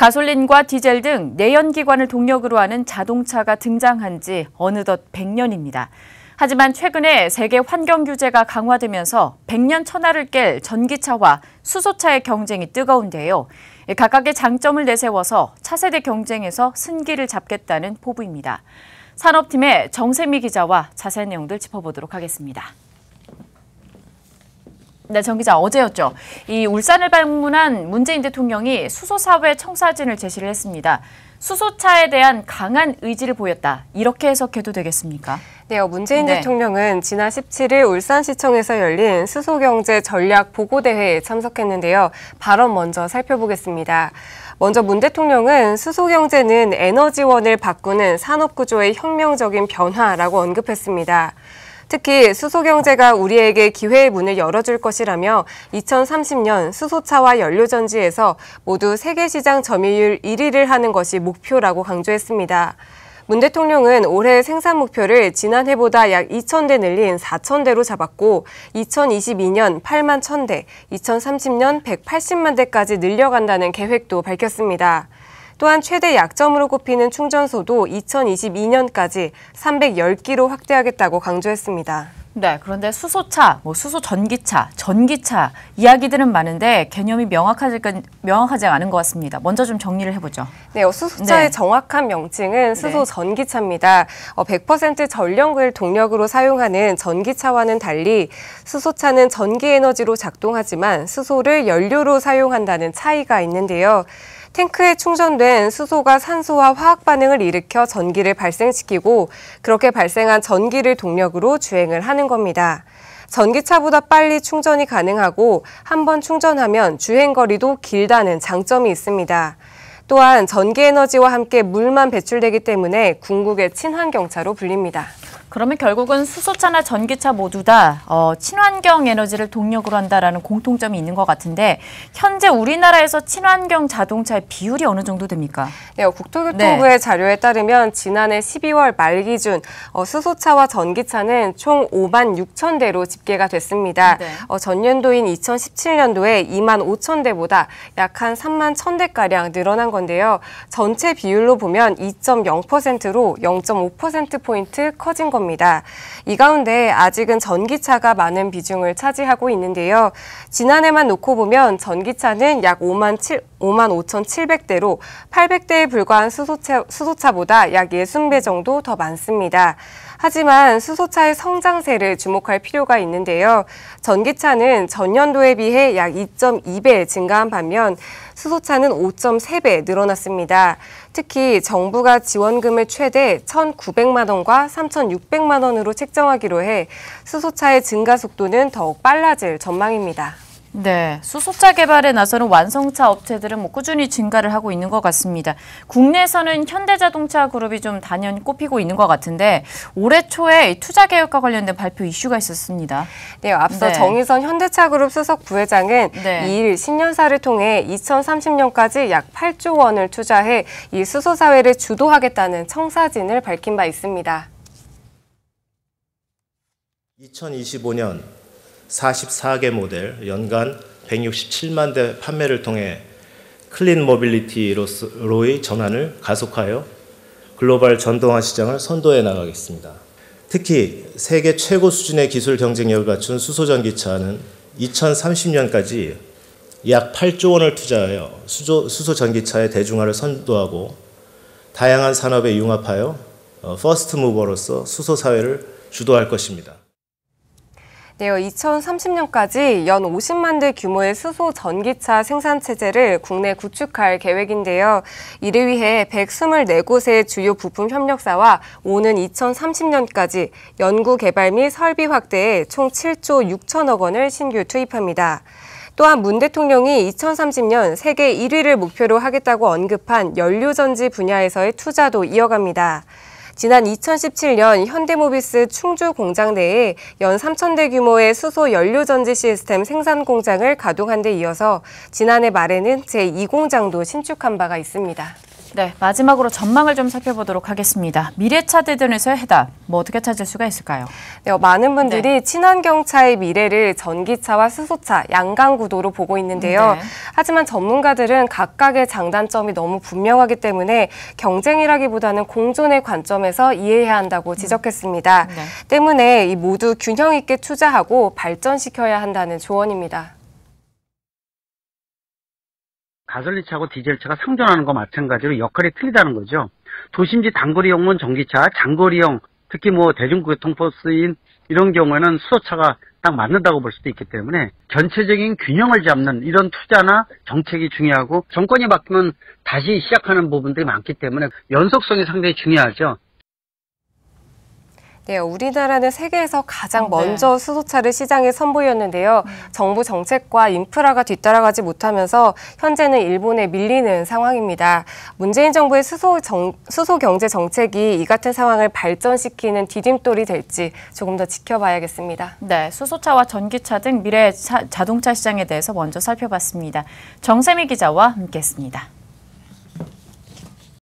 가솔린과 디젤 등 내연기관을 동력으로 하는 자동차가 등장한 지 어느덧 100년입니다. 하지만 최근에 세계 환경 규제가 강화되면서 100년 천하를 깰 전기차와 수소차의 경쟁이 뜨거운데요. 각각의 장점을 내세워서 차세대 경쟁에서 승기를 잡겠다는 포부입니다. 산업팀의 정세미 기자와 자세한 내용들 짚어보도록 하겠습니다. 네, 정 기자 어제였죠. 이 울산을 방문한 문재인 대통령이 수소사회 청사진을 제시를 했습니다. 수소차에 대한 강한 의지를 보였다. 이렇게 해석해도 되겠습니까? 네, 어, 문재인 네. 대통령은 지난 17일 울산시청에서 열린 수소경제 전략 보고대회에 참석했는데요. 발언 먼저 살펴보겠습니다. 먼저 문 대통령은 수소경제는 에너지원을 바꾸는 산업구조의 혁명적인 변화라고 언급했습니다. 특히 수소경제가 우리에게 기회의 문을 열어줄 것이라며 2030년 수소차와 연료전지에서 모두 세계시장 점유율 1위를 하는 것이 목표라고 강조했습니다. 문 대통령은 올해 생산 목표를 지난해보다 약 2,000대 늘린 4,000대로 잡았고 2022년 8만 1,000대, 2030년 180만 대까지 늘려간다는 계획도 밝혔습니다. 또한 최대 약점으로 꼽히는 충전소도 2022년까지 310기로 확대하겠다고 강조했습니다. 네, 그런데 수소차, 뭐 수소 전기차, 전기차 이야기들은 많은데 개념이 명확하지, 명확하지 않은 것 같습니다. 먼저 좀 정리를 해보죠. 네, 어, 수소차의 네. 정확한 명칭은 네. 수소 전기차입니다. 100% 어, 전력을 동력으로 사용하는 전기차와는 달리 수소차는 전기 에너지로 작동하지만 수소를 연료로 사용한다는 차이가 있는데요. 탱크에 충전된 수소가 산소와 화학 반응을 일으켜 전기를 발생시키고 그렇게 발생한 전기를 동력으로 주행을 하는 겁니다. 전기차보다 빨리 충전이 가능하고 한번 충전하면 주행 거리도 길다는 장점이 있습니다. 또한 전기 에너지와 함께 물만 배출되기 때문에 궁극의 친환경차로 불립니다. 그러면 결국은 수소차나 전기차 모두 다 어, 친환경 에너지를 동력으로 한다라는 공통점이 있는 것 같은데 현재 우리나라에서 친환경 자동차의 비율이 어느 정도 됩니까? 네, 어, 국토교통부의 네. 자료에 따르면 지난해 12월 말 기준 어, 수소차와 전기차는 총 5만 6천 대로 집계가 됐습니다. 네. 어, 전년도인 2017년도에 2만 5천 대보다 약 한 3만 1천 대가량 늘어난 건데요. 전체 비율로 보면 2.0%로 0.5%포인트 커진 겁니다. 겁니다. 이 가운데 아직은 전기차가 많은 비중을 차지하고 있는데요. 지난해만 놓고 보면 전기차는 약 5만 7, 55,700대로 800대에 불과한 수소차, 수소차보다 약 60배 정도 더 많습니다. 하지만 수소차의 성장세를 주목할 필요가 있는데요. 전기차는 전년도에 비해 약 2.2배 증가한 반면 수소차는 5.3배 늘어났습니다. 특히 정부가 지원금을 최대 1,900만 원과 3,600만 원으로 책정하기로 해 수소차의 증가 속도는 더욱 빨라질 전망입니다. 네, 수소차 개발에 나서는 완성차 업체들은 뭐 꾸준히 증가를 하고 있는 것 같습니다. 국내에서는 현대자동차 그룹이 좀 단연 꼽히고 있는 것 같은데 올해 초에 투자 계획과 관련된 발표 이슈가 있었습니다. 네, 앞서 네. 정의선 현대차 그룹 수석 부회장은 네. 이일 신년사를 통해 2030년까지 약 8조 원을 투자해 이 수소 사회를 주도하겠다는 청사진을 밝힌 바 있습니다. 2025년 44개 모델 연간 167만 대 판매를 통해 클린 모빌리티로의 전환을 가속하여 글로벌 전동화 시장을 선도해 나가겠습니다. 특히 세계 최고 수준의 기술 경쟁력을 갖춘 수소전기차는 2030년까지 약 8조 원을 투자하여 수소, 수소 전기차의 대중화를 선도하고 다양한 산업에 융합하여 어, 퍼스트 무버로서 수소 사회를 주도할 것입니다. 네요. 2030년까지 연 50만 대 규모의 수소 전기차 생산 체제를 국내 구축할 계획인데요. 이를 위해 124곳의 주요 부품 협력사와 오는 2030년까지 연구 개발 및 설비 확대에 총 7조 6천억 원을 신규 투입합니다. 또한 문 대통령이 2030년 세계 1위를 목표로 하겠다고 언급한 연료전지 분야에서의 투자도 이어갑니다. 지난 2017년 현대모비스 충주 공장 내에 연3천대 규모의 수소 연료 전지 시스템 생산 공장을 가동한 데 이어서 지난해 말에는 제2공장도 신축한 바가 있습니다. 네, 마지막으로 전망을 좀 살펴보도록 하겠습니다. 미래차 대전에서의 해답, 뭐 어떻게 찾을 수가 있을까요? 네, 어, 많은 분들이 네. 친환경차의 미래를 전기차와 수소차 양강 구도로 보고 있는데요. 네. 하지만 전문가들은 각각의 장단점이 너무 분명하기 때문에 경쟁이라기보다는 공존의 관점에서 이해해야 한다고 음. 지적했습니다. 네. 때문에 이 모두 균형 있게 투자하고 발전시켜야 한다는 조언입니다. 가솔린차하고 디젤차가 상존하는거 마찬가지로 역할이 틀리다는 거죠. 도심지 단거리용은 전기차, 장거리용 특히 뭐 대중교통 버스인 이런 경우에는 수소차가 딱 맞는다고 볼 수도 있기 때문에 전체적인 균형을 잡는 이런 투자나 정책이 중요하고 정권이 바뀌면 다시 시작하는 부분들이 많기 때문에 연속성이 상당히 중요하죠. 예, 우리나라는 세계에서 가장 네. 먼저 수소차를 시장에 선보였는데요. 음. 정부 정책과 인프라가 뒤따라가지 못하면서 현재는 일본에 밀리는 상황입니다. 문재인 정부의 수소, 정, 수소 경제 정책이 이 같은 상황을 발전시키는 디딤돌이 될지 조금 더 지켜봐야겠습니다. 네, 수소차와 전기차 등미래 차, 자동차 시장에 대해서 먼저 살펴봤습니다. 정세미 기자와 함께했습니다.